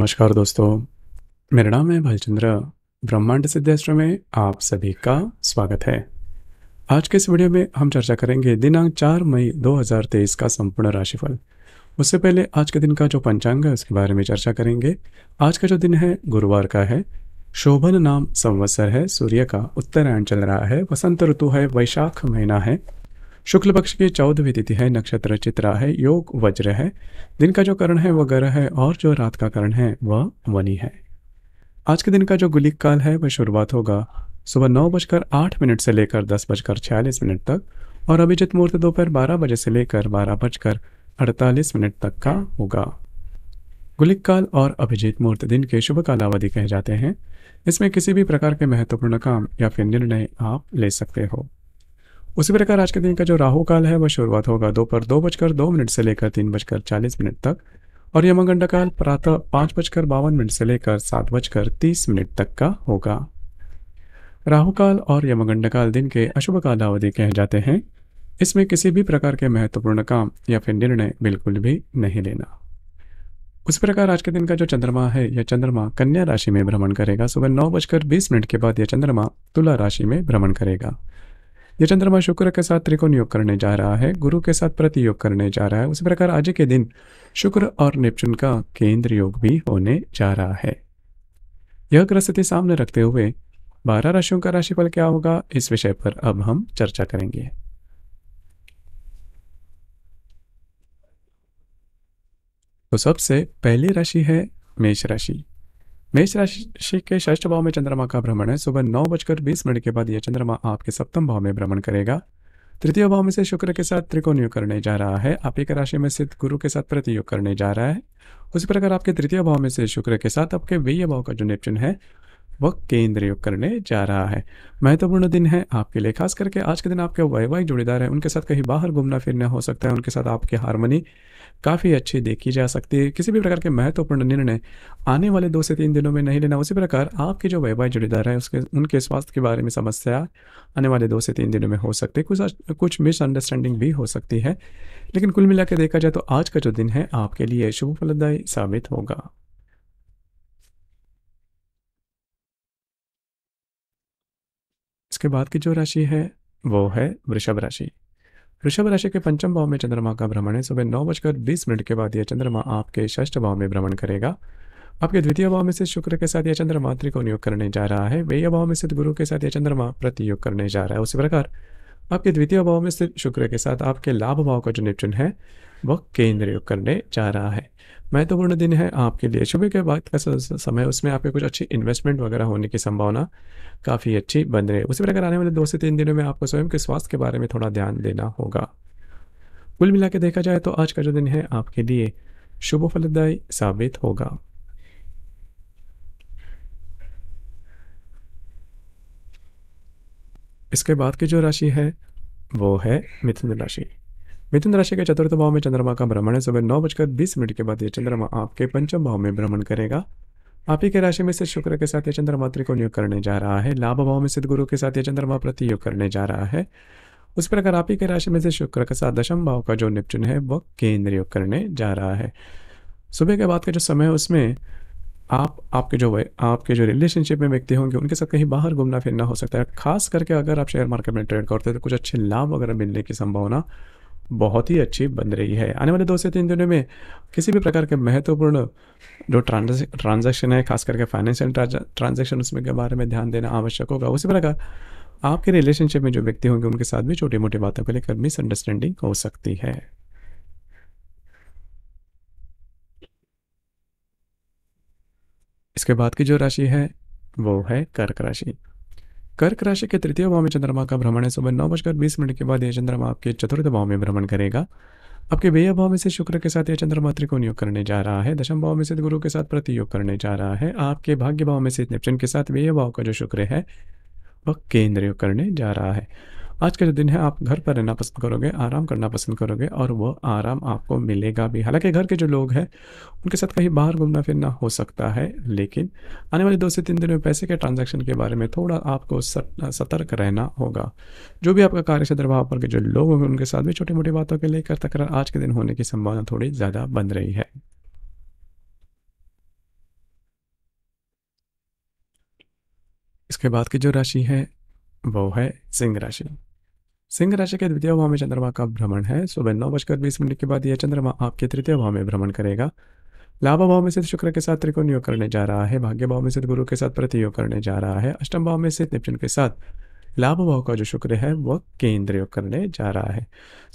नमस्कार दोस्तों मेरा नाम है भालचंद्र ब्रह्मांड सिद्धेश्वर में आप सभी का स्वागत है आज के इस वीडियो में हम चर्चा करेंगे दिनांक 4 मई 2023 का संपूर्ण राशिफल उससे पहले आज के दिन का जो पंचांग है उसके बारे में चर्चा करेंगे आज का जो दिन है गुरुवार का है शोभन नाम संवत्सर है सूर्य का उत्तरायण चल रहा है वसंत ऋतु है वैशाख महीना है शुक्ल पक्ष की चौदहवीं तिथि है नक्षत्र चित्रा है योग वज्र है दिन का जो करण है वह ग्रह है और जो रात का करण है वह वनी है आज के दिन का जो गुलिक काल है वह शुरुआत होगा सुबह नौ बजकर आठ मिनट से लेकर दस बजकर छियालीस मिनट तक और अभिजित मुहूर्त दोपहर बारह बजे से लेकर बारह बजकर अड़तालीस मिनट तक का होगा गुलिक काल और अभिजीत मुहूर्त दिन के शुभ कालावधि कहे जाते हैं इसमें किसी भी प्रकार के महत्वपूर्ण काम या फिर निर्णय आप ले सकते हो उसी प्रकार आज के दिन का जो राहु काल है वह शुरुआत होगा दोपहर दो, दो बजकर दो मिनट से लेकर तीन बजकर चालीस मिनट तक और यमगंडा काल प्रातः पांच बजकर बावन मिनट से लेकर सात बजकर तीस मिनट तक का होगा राहु काल और यमगंडा काल दिन के अशुभ कालावधि कहे जाते हैं इसमें किसी भी प्रकार के महत्वपूर्ण काम या फिर निर्णय बिल्कुल भी नहीं लेना उस प्रकार आज के दिन का जो चंद्रमा है यह चंद्रमा कन्या राशि में भ्रमण करेगा सुबह नौ बजकर बीस मिनट के बाद यह चंद्रमा तुला राशि में भ्रमण करेगा ये चंद्रमा शुक्र के साथ त्रिकोण योग करने जा रहा है गुरु के साथ प्रति योग करने जा रहा है उसी प्रकार आज के दिन शुक्र और नेपचुन का केंद्र योग भी होने जा रहा है यह ग्रह स्थिति सामने रखते हुए बारह राशियों का राशिफल क्या होगा इस विषय पर अब हम चर्चा करेंगे तो सबसे पहली राशि है मेष राशि मेष राशि के षष्ठ भाव में चंद्रमा का भ्रमण है सुबह नौ बजकर बीस मिनट के बाद यह चंद्रमा आपके सप्तम भाव में भ्रमण करेगा तृतीय भाव में से शुक्र के साथ त्रिकोण योग करने जा रहा है आप एक राशि में स्थित गुरु के साथ प्रतियोग करने जा रहा है उसी प्रकार आपके तृतीय भाव में से शुक्र के साथ आपके व्यय भाव का जो नेपचुन है वह केंद्र करने जा रहा है महत्वपूर्ण दिन है आपके लिए खास करके आज के दिन आपके वैवाहिक जुड़ीदार हैं उनके साथ कहीं बाहर घूमना फिरना हो सकता है उनके साथ आपकी हारमोनी काफ़ी अच्छी देखी जा सकती है किसी भी प्रकार के महत्वपूर्ण निर्णय आने वाले दो से तीन दिनों में नहीं लेना उसी प्रकार आपके जो वैवाहिक जुड़ीदार हैं उसके उनके स्वास्थ्य के बारे में समस्या आने वाले दो से तीन दिनों में हो सकती है कुछ कुछ मिसअंडरस्टैंडिंग भी हो सकती है लेकिन कुल मिला देखा जाए तो आज का जो दिन है आपके लिए शुभ फलदायी साबित होगा उसके बाद की जो राशि है वो है वृषभ राशि वृषभ राशि के पंचम भाव में चंद्रमा का भ्रमण है सुबह नौ बजकर बीस मिनट के बाद यह चंद्रमा आपके षष्ठ भाव में भ्रमण करेगा आपके द्वितीय भाव में से शुक्र के साथ यह चंद्रमा त्रिकोण योग करने जा रहा है वे भाव में से गुरु के साथ यह चंद्रमा प्रतियोग करने जा रहा है उसी प्रकार आपके द्वितीय भाव में स्थित शुक्र के साथ आपके लाभ भाव का जो निपचन है वह केंद्र योग करने जा रहा है महत्वपूर्ण दिन है आपके लिए सुबह के बाद का समय उसमें आपके कुछ अच्छी इन्वेस्टमेंट वगैरह होने की संभावना काफ़ी अच्छी बन रही है उसी प्रकार आने वाले दो से तीन दिनों में आपको स्वयं के स्वास्थ्य के बारे में थोड़ा ध्यान देना होगा कुल मिला देखा जाए तो आज का जो दिन है आपके लिए शुभ फलदायी साबित होगा इसके बाद की जो राशि है वो है मिथुन राशि मिथुन राशि के चतुर्थ भाव में चंद्रमा का भ्रमण है सुबह नौ बजकर बीस मिनट के बाद ये चंद्रमा आपके पंचम भाव में भ्रमण करेगा आप ही के राशि में से शुक्र के साथ ये चंद्रमा त्रिकोण करने जा रहा है लाभ भाव में सिद्ध गुरु के साथ ये चंद्रमा प्रति योग करने जा रहा है उस प्रकार आप ही के राशि में से शुक्र के साथ दशम भाव का जो निपचुन है वह केंद्र योग करने जा रहा है सुबह के बाद का जो समय है उसमें आप आपके जो आपके जो रिलेशनशिप में व्यक्ति होंगे उनके साथ कहीं बाहर घूमना फिरना हो सकता है खास करके अगर आप शेयर मार्केट में ट्रेड करते हो तो कुछ अच्छे लाभ वगैरह मिलने की संभावना बहुत ही अच्छी बन रही है आने वाले दो से तीन दिनों में किसी भी प्रकार के महत्वपूर्ण जो ट्रांजेक्शन है खास करके फाइनेंशियल ट्रांजेक्शन उसमें के बारे में ध्यान देना आवश्यक होगा उसी प्रकार आपके रिलेशनशिप में जो व्यक्ति होंगे उनके साथ भी छोटी मोटी बातों को लेकर मिसअंडरस्टैंडिंग हो सकती है इसके बाद की जो राशि है वो है कर्क राशि कर्क राशि के तृतीय भाव में चंद्रमा का भ्रमण है सुबह नौ बजकर बीस मिनट के बाद यह चंद्रमा आपके चतुर्थ भाव में भ्रमण करेगा आपके व्यय भाव में से शुक्र के साथ यह चंद्रमा त्रिकोण योग करने जा रहा है दशम भाव में से गुरु के साथ प्रतियोग करने जा रहा है आपके भाग्य भाव में से नेपचन के साथ व्यय भाव का जो शुक्र है वह केंद्र योग करने जा रहा है आज का जो दिन है आप घर पर रहना पसंद करोगे आराम करना पसंद करोगे और वो आराम आपको मिलेगा भी हालांकि घर के जो लोग हैं उनके साथ कहीं बाहर घूमना फिरना हो सकता है लेकिन आने वाले दो से तीन दिन में पैसे के ट्रांजैक्शन के बारे में थोड़ा आपको सतर्क रहना होगा जो भी आपका कार्य क्षेत्र वहाँ पर के जो लोग होंगे उनके साथ भी छोटी मोटी बातों के लेकर तकरार आज के दिन होने की संभावना थोड़ी ज़्यादा बन रही है इसके बाद की जो राशि है वो है सिंह राशि सिंह राशि के द्वितीय भाव में चंद्रमा का भ्रमण है सुबह नौ बजकर बीस मिनट के बाद यह चंद्रमा आपके तृतीय भाव में भ्रमण करेगा लाभ भाव में स्थित शुक्र के साथ त्रिकोण योग करने जा रहा है भाग्य भाव में स्थित गुरु के साथ प्रति योग करने जा रहा है अष्टम भाव में स्थित निपचन के साथ लाभ भाव का जो शुक्र है वह केंद्र योग करने जा रहा है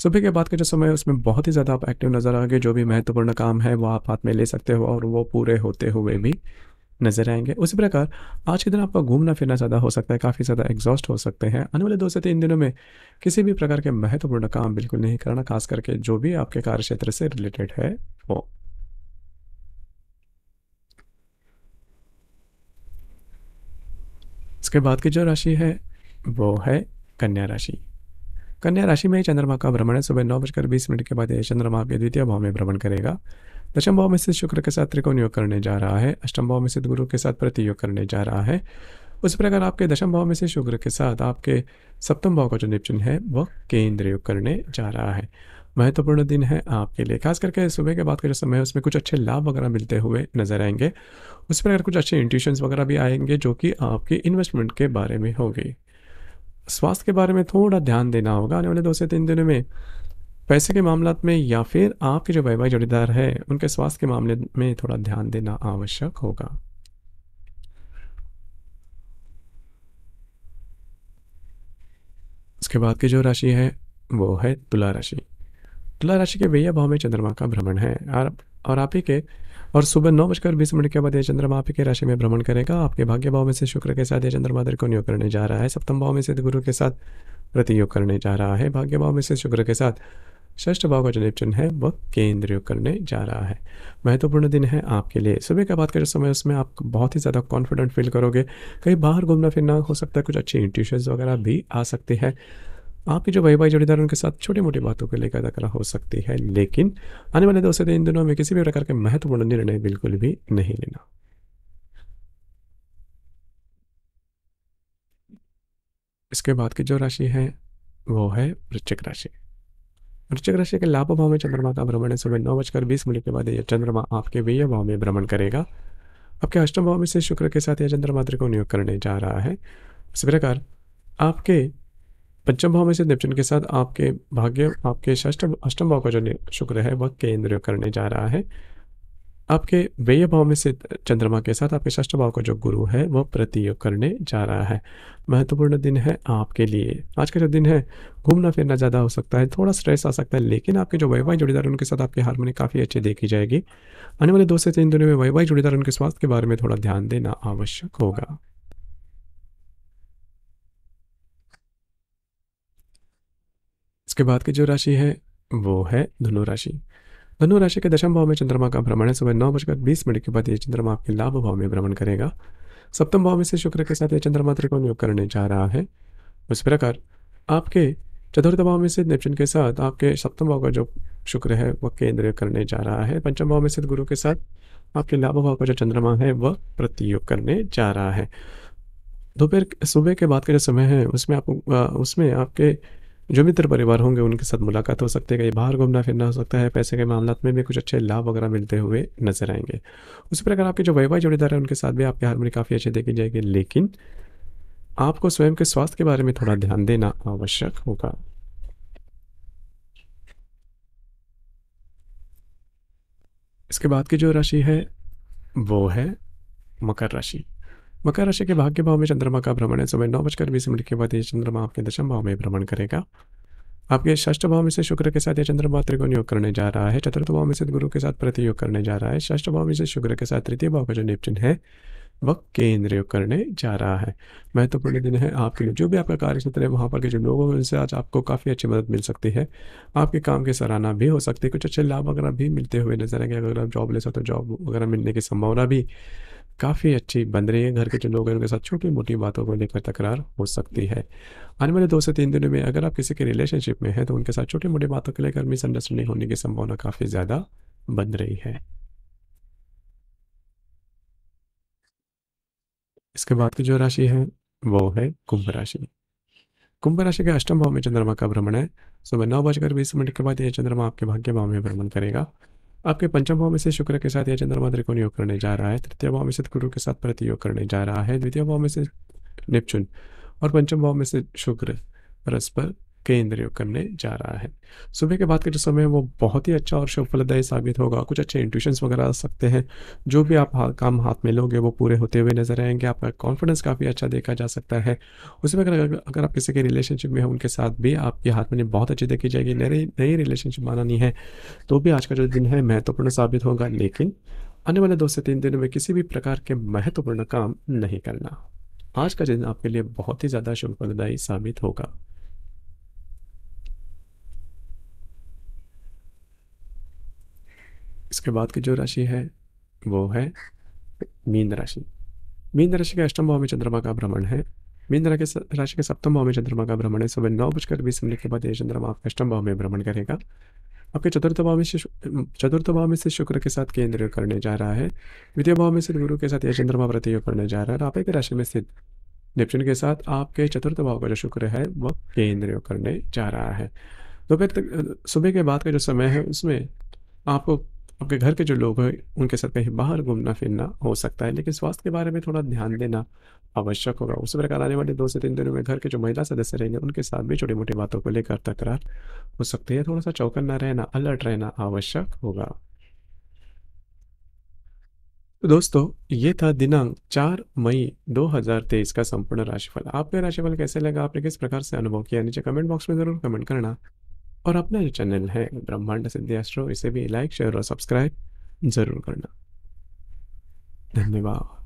सुबह के बाद का जो समय है उसमें बहुत ही ज़्यादा आप एक्टिव नजर आगे जो भी महत्वपूर्ण काम है वो आप हाथ में ले सकते हो और वो पूरे होते हुए भी नजर आएंगे उसी प्रकार आज के दिन आपका घूमना फिरना ज़्यादा हो सकता है काफ़ी ज़्यादा एग्जॉस्ट हो सकते हैं आने वाले दो से तीन दिनों में किसी भी प्रकार के महत्वपूर्ण काम बिल्कुल नहीं करना खास करके जो भी आपके कार्य क्षेत्र से रिलेटेड है वो इसके बाद की जो राशि है वो है कन्या राशि कन्या राशि में चंद्रमा का भ्रमण है सुबह नौ बजकर बीस मिनट के बाद यह चंद्रमा के द्वितीय भाव में भ्रमण करेगा दशम भाव में से शुक्र के साथ त्रिकोण योग करने जा रहा है अष्टम भाव में से गुरु के साथ प्रति योग करने जा रहा है उस प्रकार आपके दशम भाव में से शुक्र के साथ आपके सप्तम भाव का जो निपचिन है वह केंद्र योग करने जा रहा है महत्वपूर्ण दिन है आपके लिए खास करके सुबह के बाद का जो समय है उसमें कुछ अच्छे लाभ वगैरह मिलते हुए नजर आएंगे उस प्रकार कुछ अच्छे इंट्यूशंस वगैरह भी आएंगे जो कि आपकी इन्वेस्टमेंट के बारे में होगी स्वास्थ्य के बारे में थोड़ा ध्यान देना होगा आने वाले दो से तीन दिनों में पैसे के मामला में या फिर आपके जो वैवाहिक जोड़ीदार है उनके स्वास्थ्य के मामले में थोड़ा ध्यान देना आवश्यक होगा उसके बाद की जो राशि है वो है तुला राशि तुला राशि के भैया भाव में चंद्रमा का भ्रमण है और आप ही के और सुबह नौ बजकर बीस मिनट के बाद यह चंद्रमा आपके राशि में भ्रमण करेगा आपके भाग्य भाव में से शुक्र के साथ यह चंद्रमा दर को नियोग करने जा रहा है सप्तम भाव में से गुरु के साथ प्रतियोग करने जा रहा है भाग्य भाव में से शुक्र के साथ षष्ठ भाव का जो निपचन है वह केंद्र योग करने जा रहा है महत्वपूर्ण दिन है आपके लिए सुबह का बात करें समय उसमें आप बहुत ही ज़्यादा कॉन्फिडेंट फील करोगे कहीं बाहर घूमना फिरना हो सकता है कुछ अच्छी इंट्यूशंस वगैरह भी आ सकती है आपकी जो भाई भाई जोड़ीदार उनके साथ छोटे मोटे बातों को लेकर तकरा हो सकती है लेकिन आने वाले दो से तीन दिनों में किसी भी प्रकार के महत्वपूर्ण निर्णय बिल्कुल भी नहीं लेना इसके बाद की जो राशि है वो है वृश्चिक राशि वृश्चिक राशि के लाभ भाव में चंद्रमा का भ्रमण है सुबह नौ बजकर बीस मिनट के बाद यह चंद्रमा आपके व्यय भाव में भ्रमण करेगा आपके अष्टम भाव में से शुक्र के साथ यह चंद्रमा त्रिकोण योग करने जा रहा है इस प्रकार आपके पंचम भाव में से नेपचुन के साथ आपके भाग्य आपके अष्टम अष्टम भाव का जो शुक्र है वह केंद्र करने जा रहा है आपके व्यय भाव में से चंद्रमा के साथ आपके षष्ठ भाव का जो गुरु है वह प्रतियोग करने जा रहा है महत्वपूर्ण दिन है आपके लिए आज का जो दिन है घूमना फिरना ज़्यादा हो सकता है थोड़ा स्ट्रेस आ सकता है लेकिन आपके जो वैवाहिक जुड़ीदार उनके साथ आपकी हारमोनी काफ़ी अच्छी देखी जाएगी आने वाले दो से तीन दिनों में वैवाहिक जुड़ीदार उनके स्वास्थ्य के बारे में थोड़ा ध्यान देना आवश्यक होगा उसके बाद की जो राशि है वो है धनु राशि धनु राशि के दशम भाव में चंद्रमा का भ्रमण है सुबह नौ बजकर बीस मिनट के बाद ये चंद्रमा आपके लाभ भाव में भ्रमण करेगा सप्तम भाव में से शुक्र के साथ ये चंद्रमा त्रिकोण योग करने जा रहा है उस प्रकार आपके चतुर्थ भाव में से नेपचन के साथ आपके सप्तम भाव का जो शुक्र है वह केंद्र करने जा रहा है पंचम भाव में स्थित गुरु के साथ आपके लाभ भाव का जो चंद्रमा है वह प्रतियोग करने जा रहा है दोपहर सुबह के बाद का जो समय है उसमें आप उसमें आपके जो मित्र परिवार होंगे उनके साथ मुलाकात हो सकती है कहीं बाहर घूमना फिरना हो सकता है पैसे के मामला में भी कुछ अच्छे लाभ वगैरह मिलते हुए नजर आएंगे उसी प्रकार आपके जो वैवाहिक जोड़ीदार है उनके साथ भी आपकी हारमोनी काफ़ी अच्छी देखी जाएगी लेकिन आपको स्वयं के स्वास्थ्य के बारे में थोड़ा ध्यान देना आवश्यक होगा इसके बाद की जो राशि है वो है मकर राशि मकर राशि के भाग्य भाव में चंद्रमा का भ्रमण है सुबह नौ बजकर बीस मिनट के बाद ये चंद्रमा आपके दशम भाव में भ्रमण करेगा आपके षष्ठ भाव में से शुक्र के साथ ये चंद्रमा त्रिकोण योग करने जा रहा है चतुर्थ भाव में से गुरु के साथ प्रति योग करने जा रहा है षष्ठ भाव में से शुक्र के साथ तृतीय भाव का जो निपचन है वह केंद्र योग करने जा रहा है महत्वपूर्ण दिन है आपके लिए जो भी आपका कार्य क्षेत्र है वहाँ पर के जो लोग हैं उनसे आज आपको काफ़ी अच्छी मदद मिल सकती है आपके काम की सराहना भी हो सकती है कुछ अच्छे लाभ वगैरह भी मिलते हुए नजर आएंगे अगर आप जॉब ले सकते हो जॉब तो वगैरह मिलने की संभावना भी काफ़ी अच्छी बन रही है घर के जो लोग हैं उनके साथ छोटी मोटी बातों को लेकर तकरार हो सकती है आने वाले दो से तीन दिनों में अगर आप किसी के रिलेशनशिप में हैं तो उनके साथ छोटी मोटी बातों को लेकर मिसअंडरस्टैंडिंग होने की संभावना काफ़ी ज़्यादा बन रही है इसके बाद की जो राशि है वो है कुंभ राशि कुंभ राशि के अष्टम भाव में चंद्रमा का भ्रमण है सुबह नौ बजकर बीस मिनट के बाद यह चंद्रमा आपके भाग्य भाव में भ्रमण करेगा आपके पंचम भाव में से शुक्र के साथ या चंद्रमा त्रिकोण योग करने जा रहा है तृतीय भाव में से गुरु के साथ प्रतियोग करने जा रहा है द्वितीय भाव में से निपचुन और पंचम भाव में से शुक्र परस्पर केंद्र योग करने जा रहा है सुबह के बाद का जो समय है वो बहुत ही अच्छा और शुभ फलदायी साबित होगा कुछ अच्छे इंट्यूशंस वगैरह आ सकते हैं जो भी आप हाँ, काम हाथ में लोगे वो पूरे होते हुए नजर आएंगे आपका कॉन्फिडेंस काफ़ी अच्छा देखा जा सकता है उसमें अगर अगर आप किसी के रिलेशनशिप में हो उनके साथ भी आपके हाथ में बहुत अच्छी देखी जाएगी नई नई रिलेशनशिप बनानी है तो भी आज का जो दिन है महत्वपूर्ण साबित होगा लेकिन आने वाले दो से तीन दिनों में किसी भी प्रकार के महत्वपूर्ण काम नहीं करना आज का दिन आपके लिए बहुत ही ज़्यादा शुभ फलदायी साबित होगा इसके बाद की जो राशि है वो है मीन राशि मीन राशि के अष्टम भाव में चंद्रमा का भ्रमण है मीन राशि के सप्तम भाव में चंद्रमा का भ्रमण है सुबह नौ बजकर बीस मिनट के बाद यह चंद्रमा आपके अष्टम भाव में भ्रमण करेगा आपके चतुर्थ भाव में से चतुर्थ भाव में से शुक्र के साथ केंद्र करने जा रहा है द्वितीय भाव में से गुरु के साथ यह चंद्रमा प्रतियोग करने जा रहा है आप एक राशि में स्थित नेपच्यून के साथ आपके चतुर्थ भाव का जो शुक्र है वह केंद्र करने जा रहा है दोपहर तक सुबह के बाद का जो समय है उसमें आपको आपके घर के जो लोग हैं उनके साथ कहीं बाहर घूमना फिरना हो सकता है लेकिन स्वास्थ्य के बारे में थोड़ा ध्यान देना आवश्यक होगा उसी प्रकार आने वाले दो से तीन दिनों में घर के जो महिला सदस्य रहेंगे उनके साथ भी छोटी मोटी बातों को लेकर तकरार हो सकती है थोड़ा सा चौकन्ना रहना अलर्ट रहना आवश्यक होगा तो दोस्तों ये था दिनांक 4 मई 2023 का संपूर्ण राशिफल आपका राशिफल कैसे लगा आपने किस प्रकार से अनुभव किया नीचे कमेंट बॉक्स में ज़रूर कमेंट करना और अपना जो चैनल है ब्रह्मांड सिद्धि एस्ट्रो इसे भी लाइक शेयर और सब्सक्राइब ज़रूर करना धन्यवाद